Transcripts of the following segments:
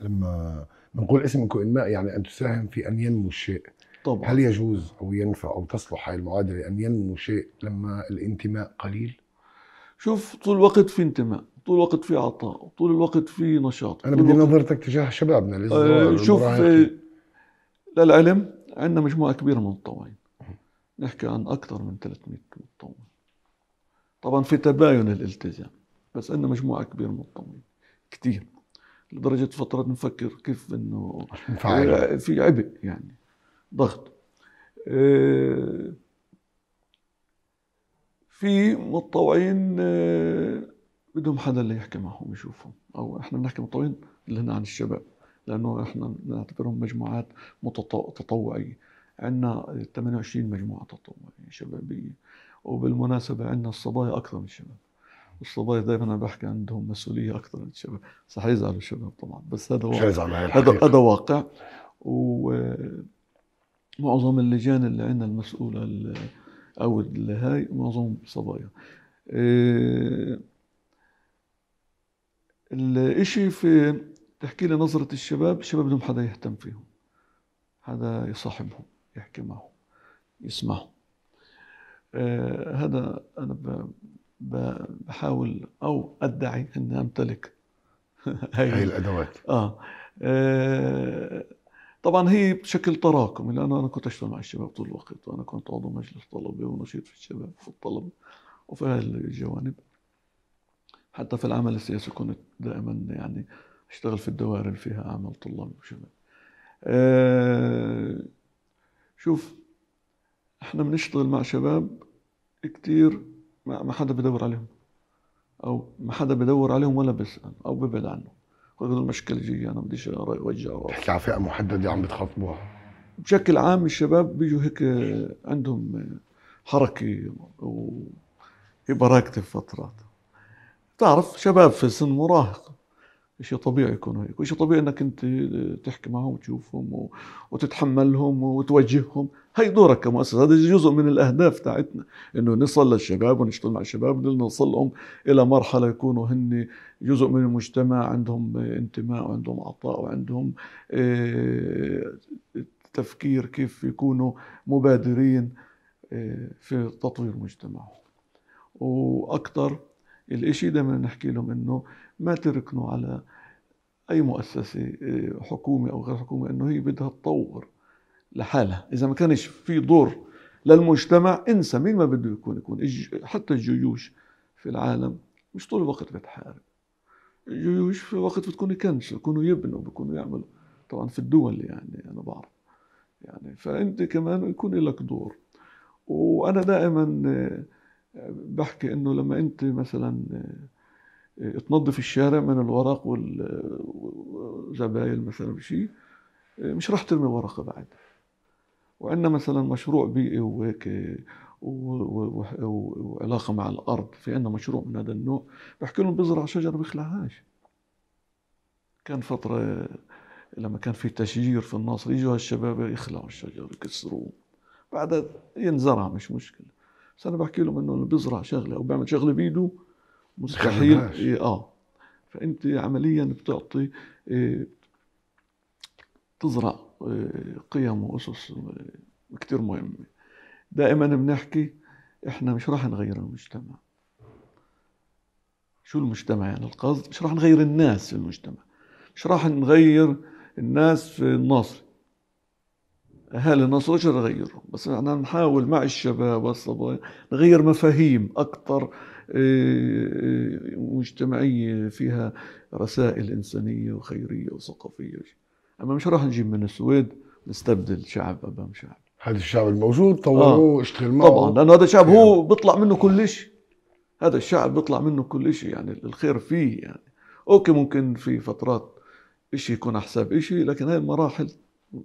لما بنقول اسمكم إنماء يعني أن تساهم في أن ينمو الشيء طبعا. هل يجوز أو ينفع أو تصلح هاي المعادلة أن ينمو شيء لما الانتماء قليل؟ شوف طول الوقت في انتماء طول الوقت في عطاء طول الوقت في نشاط أنا بدي نظرتك تجاه شبابنا للصغار آه شوف آه للعلم عندنا مجموعة كبيرة من المتطوعين نحكي عن أكثر من 300 متطوع طبعا في تباين الالتزام بس عندنا مجموعة كبيرة من المتطوعين كثير لدرجه فترة نفكر كيف انه إيه، في عبء يعني ضغط إيه، في متطوعين إيه، بدهم حدا اللي يحكي معهم يشوفهم او احنا بنحكي متطوعين اللي هنا عن الشباب لانه احنا بنعتبرهم مجموعات تطوعيه عندنا 28 مجموعه تطوعيه شبابيه وبالمناسبه عندنا الصبايا اكثر من الشباب الصبايا دايما انا بحكي عندهم مسؤوليه اكثر من الشباب صح يزعلوا الشباب طبعا بس هذا واقع هذا يعني. هذا واقع ومعظم اللجان اللي عندنا المسؤوله او هاي معظمهم صبايا إيه الاشي في تحكي لي نظرة الشباب الشباب بدهم حدا يهتم فيهم حدا يصاحبهم يحكي معهم يسمعهم آه هذا أنا بحاول او ادعي اني امتلك هاي, هاي الادوات آه. آه. طبعا هي بشكل تراكمي لانه انا كنت اشتغل مع الشباب طول الوقت وانا كنت عضو مجلس طلبي ونشيط في الشباب في الطلبه وفي هاي الجوانب حتى في العمل السياسي كنت دائما يعني اشتغل في الدوائر اللي فيها اعمال طلاب وشباب آه، شوف احنا بنشتغل مع شباب كتير ما ما حدا بدور عليهم او ما حدا بدور عليهم ولا بيسال او ببعد عنهم هذول المشكله جي انا بديش اوجع راسي بتحكي على فئه محدده عم بتخاطبوها بشكل عام الشباب بيجوا هيك عندهم حركه وبراكه فترات تعرف شباب في سن مراهق شيء طبيعي يكونوا هيك وشيء طبيعي انك انت تحكي معهم وتشوفهم وتتحملهم وتوجههم هي دورك كمؤسسه هذا جزء من الاهداف تاعتنا انه نصل للشباب ونشتغل مع الشباب نوصلهم الى مرحله يكونوا هن جزء من المجتمع عندهم انتماء وعندهم عطاء وعندهم آه، تفكير كيف يكونوا مبادرين آه، في تطوير مجتمعهم واكثر الإشي دائما نحكي لهم إنه ما تركنوا على أي مؤسسة آه، حكومة أو غير حكومة إنه هي بدها تطور لحالها إذا ما كانش في دور للمجتمع انسى مين ما بده يكون يكون حتى الجيوش في العالم مش طول الوقت بتحارب الجيوش في وقت بتكون يكنش بكونوا يبنوا بكونوا يعملوا طبعا في الدول يعني أنا بعرف يعني فأنت كمان يكون لك دور وأنا دائما آه، بحكي انه لما انت مثلا آه، تنظف الشارع من الورق والزبايل مثلا بشيء آه، مش راح ترمي ورقه بعد وعندنا مثلا مشروع بيئي وهيك وعلاقه مع الارض في عندنا مشروع من هذا النوع بحكي لهم بزرع شجره بيخلعهاش كان فتره لما كان في تشجير في الناصر يجوا هالشباب يخلعوا الشجر يكسروه بعدها ينزرع مش مشكله بس انا بحكي لهم انه اللي بيزرع شغله او بيعمل شغله بايده مستحيل إيه اه فانت عمليا بتعطي إيه تزرع إيه قيم واسس إيه، كثير مهمه دائما بنحكي احنا مش راح نغير المجتمع شو المجتمع يعني القصد مش راح نغير الناس في المجتمع مش راح نغير الناس في الناصري هل الناس وجه نغيره بس احنا نحاول مع الشباب والصبايا نغير مفاهيم اكثر آه، آه، مجتمعيه فيها رسائل انسانيه وخيريه وثقافيه اما مش راح نجيب من السويد نستبدل شعب امام شعب هذا الشعب الموجود طوروه آه. اشتغل معه طبعا لانه هذا الشعب هو يعني. بيطلع منه كل شيء هذا الشعب بيطلع منه كل شيء يعني الخير فيه يعني اوكي ممكن في فترات شيء يكون على حساب شيء لكن هاي المراحل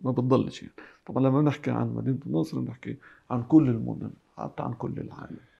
ما بتضلش يعني طبعا لما بنحكي عن مدينه النصر بنحكي عن كل المدن حتى عن كل العالم